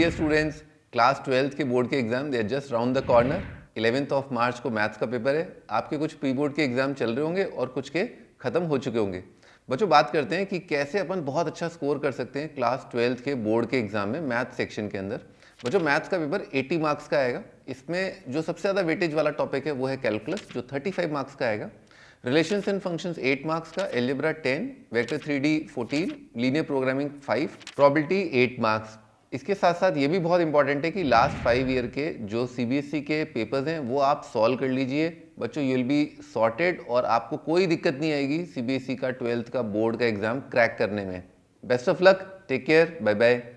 dear students class twelfth के board के exam they are just round the corner eleventh of March को maths का paper है आपके कुछ प्री बोर्ड के एग्जाम चल रहे होंगे और कुछ के खत्म हो चुके होंगे बच्चों बात करते हैं कि कैसे अपन बहुत अच्छा स्कोर कर सकते हैं क्लास ट्वेल्थ के बोर्ड के एग्जाम में मैथ सेक्शन के अंदर बच्चों मैथ्स का पेपर 80 मार्क्स का आएगा इसमें जो सबसे ज़्यादा वेटेज वाला टॉपिक है वो है कैलकुलस जो 35 मार्क्स का आएगा रिलेशन एंड फंक्शन 8 मार्क्स का algebra 10 vector 3D 14 linear programming 5 probability 8 marks इसके साथ साथ ये भी बहुत इंपॉर्टेंट है कि लास्ट फाइव ईयर के जो सीबीएसई e के पेपर्स हैं वो आप सॉल्व कर लीजिए बच्चों यू विल बी सॉर्टेड और आपको कोई दिक्कत नहीं आएगी सीबीएसई e का ट्वेल्थ का बोर्ड का एग्जाम क्रैक करने में best of luck take care bye bye